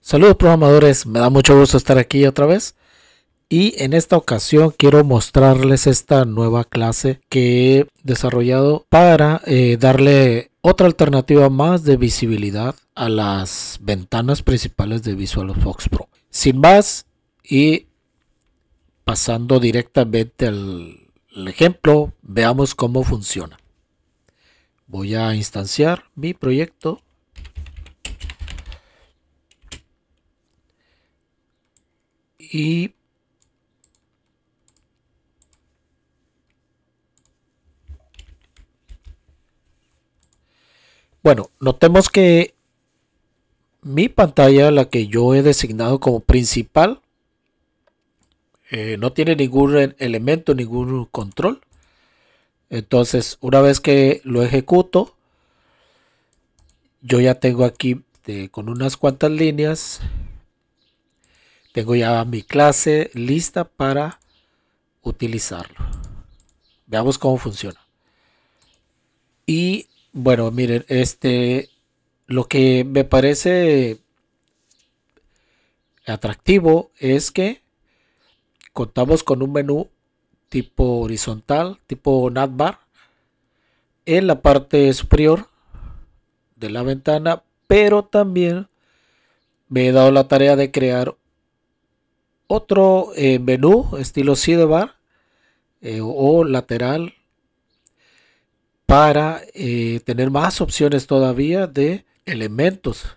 Saludos programadores, me da mucho gusto estar aquí otra vez y en esta ocasión quiero mostrarles esta nueva clase que he desarrollado para eh, darle otra alternativa más de visibilidad a las ventanas principales de Visual Fox Pro. Sin más y pasando directamente al ejemplo, veamos cómo funciona. Voy a instanciar mi proyecto. Y Bueno, notemos que mi pantalla, la que yo he designado como principal, eh, no tiene ningún e-, elemento, ningún control. Entonces, una vez que lo ejecuto, yo ya tengo aquí con unas cuantas líneas, tengo ya mi clase lista para utilizarlo. Veamos cómo funciona. Y bueno, miren, este lo que me parece atractivo es que contamos con un menú tipo horizontal, tipo navbar, en la parte superior de la ventana, pero también me he dado la tarea de crear otro eh, menú estilo sidebar eh, o lateral para eh, tener más opciones todavía de elementos.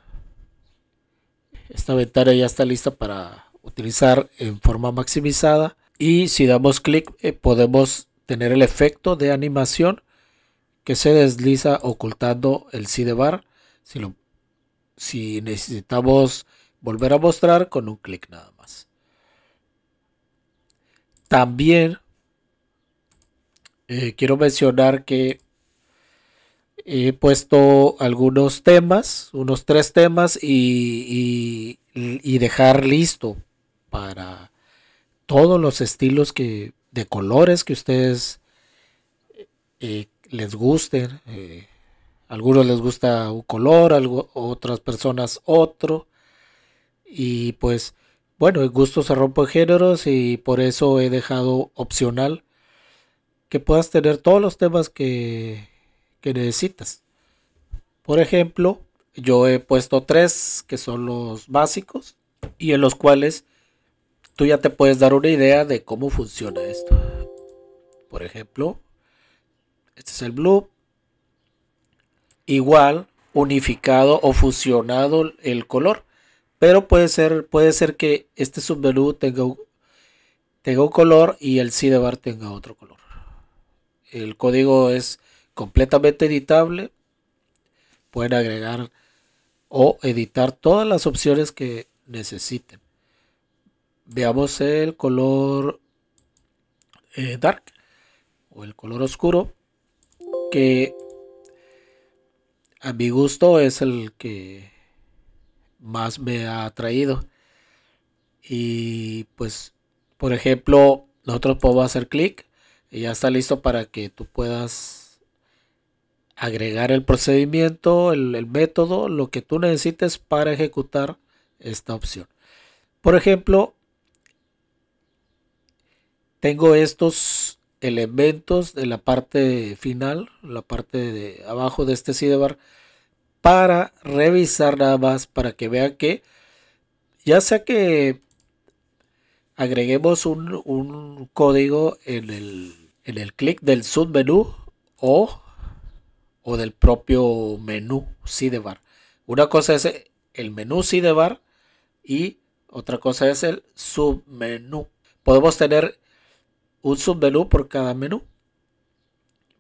Esta ventana ya está lista para utilizar en forma maximizada y si damos clic eh, podemos tener el efecto de animación que se desliza ocultando el sidebar si, lo, si necesitamos volver a mostrar con un clic nada más también eh, quiero mencionar que he puesto algunos temas, unos tres temas y, y dejar listo para todos los estilos que, de colores que ustedes eh, eh, les gusten. Eh, algunos les gusta un color, algo, otras personas otro. Y pues, bueno, el gusto se rompe géneros y por eso he dejado opcional que puedas tener todos los temas que, que necesitas. Por ejemplo, yo he puesto tres que son los básicos y en los cuales tú ya te puedes dar una idea de cómo funciona esto. Por ejemplo, este es el blue. Igual, unificado o fusionado el color. Pero puede ser, puede ser que este submenú tenga un, color y el sidebar tenga otro color. El código es completamente editable. Pueden agregar o editar todas las opciones que necesiten veamos el color eh, dark o el color oscuro que a mi gusto es el que más me ha atraído y pues por ejemplo nosotros podemos hacer clic y ya está listo para que tú puedas agregar el procedimiento el, el método lo que tú necesites para ejecutar esta opción por ejemplo tengo estos elementos de la parte final, la parte de abajo de este sidebar, para revisar nada más, para que vean que ya sea que agreguemos un, código en el, en clic del submenú o, o del propio menú sidebar. Una cosa es el menú sidebar y otra cosa es el submenú. Podemos tener un submenú por cada menú.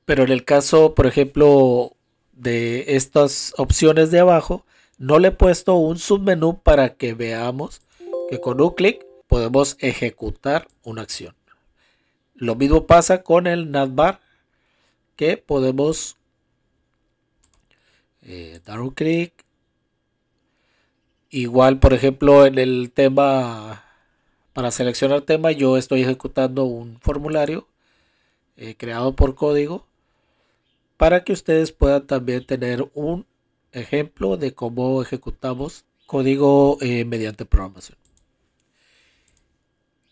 Pero en el caso, por ejemplo, de estas opciones de abajo, no le he puesto un submenú para que veamos que con un clic podemos ejecutar una acción. Lo mismo pasa con el navbar que podemos eh, dar un clic. Igual, por ejemplo, en el tema para seleccionar tema yo estoy ejecutando un formulario eh, creado por código para que ustedes puedan también tener un ejemplo de cómo ejecutamos código eh, mediante programación.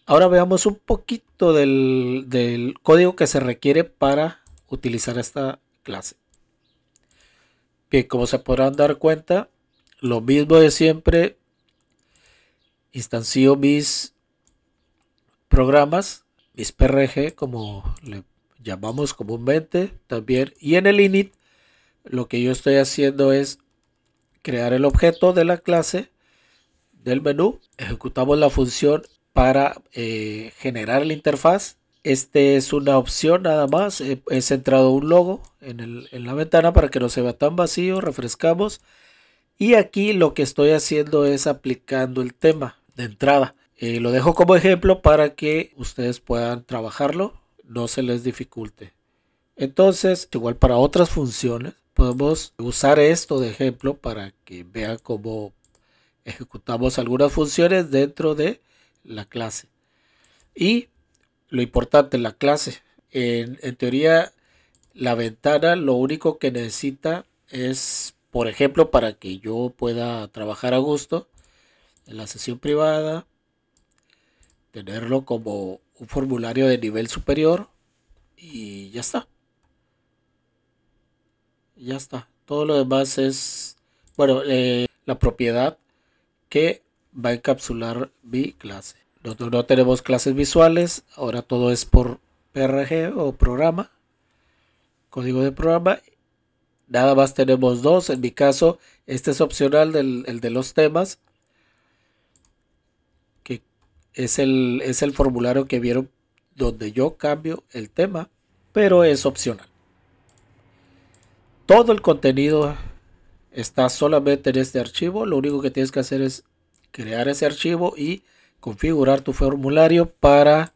Ahora veamos un poquito del, del código que se requiere para utilizar esta clase. Bien, como se podrán dar cuenta, lo mismo de siempre. Instancio mis programas, PRG como le llamamos comúnmente también, y en el init lo que yo estoy haciendo es crear el objeto de la clase del menú, ejecutamos la función para eh, generar la interfaz. Este es una opción nada más, he, centrado un logo en, en la ventana para que no se vea tan vacío, refrescamos. Y aquí lo que estoy haciendo es aplicando el tema de entrada. Eh, lo dejo como ejemplo para que ustedes puedan trabajarlo, no se les dificulte. Entonces, igual para otras funciones, podemos usar esto de ejemplo para que vean cómo ejecutamos algunas funciones dentro de la clase. Y lo importante, la clase. en teoría, la ventana lo único que necesita es, por ejemplo, para que yo pueda trabajar a gusto en la sesión privada, tenerlo como un formulario de nivel superior y ya está. Ya está. Todo lo demás es, bueno, eh, la propiedad que va a encapsular mi clase. Nosotros no tenemos clases visuales, ahora todo es por PRG o programa, código de programa. Nada más tenemos dos, en mi caso, este es opcional, el de los temas es el, es el formulario que vieron donde yo cambio el tema, pero es opcional. Todo el contenido está solamente en este archivo. Lo único que tienes que hacer es crear ese archivo y configurar tu formulario para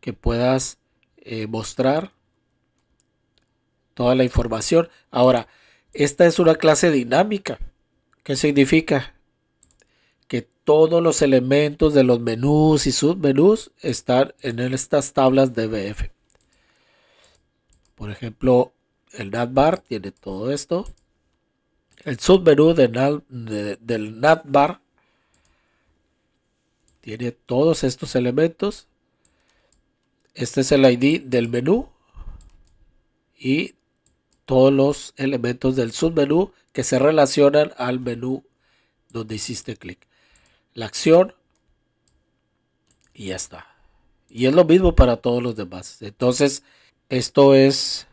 que puedas eh, mostrar toda la información. Ahora, esta es una clase dinámica. ¿Qué significa? que todos los elementos de los menús y submenús están en estas tablas DBF. Por ejemplo, el bar tiene todo esto. El submenú del NAT, de, del tiene todos estos elementos. Este es el ID del menú y todos los elementos del submenú que se relacionan al menú donde hiciste clic la acción y ya está. Y es lo mismo para todos los demás. Entonces, esto es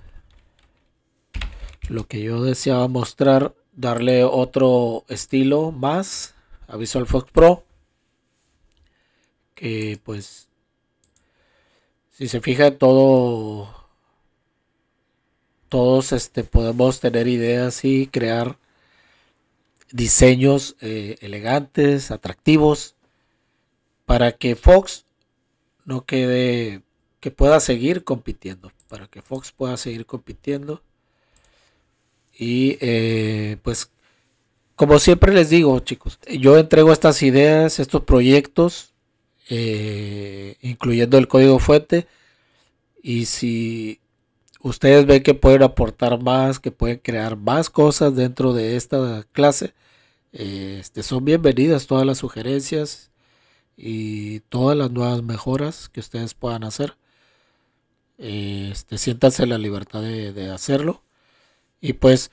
lo que yo deseaba mostrar, darle otro estilo más a Visual Fox Pro. Que pues, si se fija todo, todos este, podemos tener ideas y crear diseños eh, elegantes, atractivos, para que Fox no quede, que pueda seguir compitiendo, para que Fox pueda seguir compitiendo. Y eh, pues, como siempre les digo, chicos, yo entrego estas ideas, estos proyectos, eh, incluyendo el código fuente, y si ustedes ven que pueden aportar más, que pueden crear más cosas dentro de esta clase, este, son bienvenidas todas las sugerencias y todas las nuevas mejoras que ustedes puedan hacer. Este, siéntanse la libertad de, de hacerlo. Y pues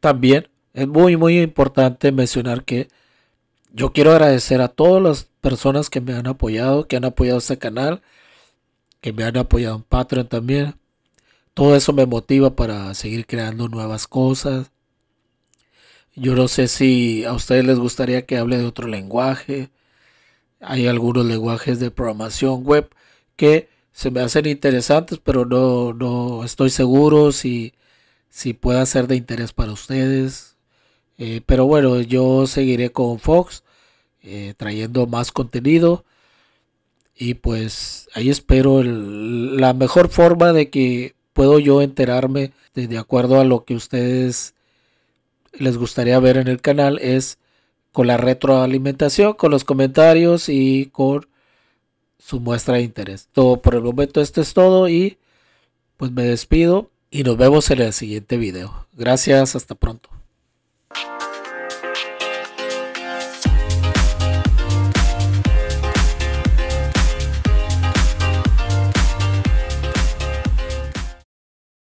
también es muy, muy importante mencionar que yo quiero agradecer a todas las personas que me han apoyado, que han apoyado este canal, que me han apoyado en Patreon también. Todo eso me motiva para seguir creando nuevas cosas, yo no sé si a ustedes les gustaría que hable de otro lenguaje. Hay algunos lenguajes de programación web que se me hacen interesantes, pero no, estoy seguro si, si pueda ser de interés para ustedes. Eh, pero bueno, yo seguiré con Fox eh, trayendo más contenido. Y pues ahí espero la mejor forma de que puedo yo enterarme de, de, acuerdo a lo que ustedes les gustaría ver en el canal es con la retroalimentación, con los comentarios y con su muestra de interés. Todo por el momento esto es todo y pues me despido y nos vemos en el siguiente video. Gracias, hasta pronto.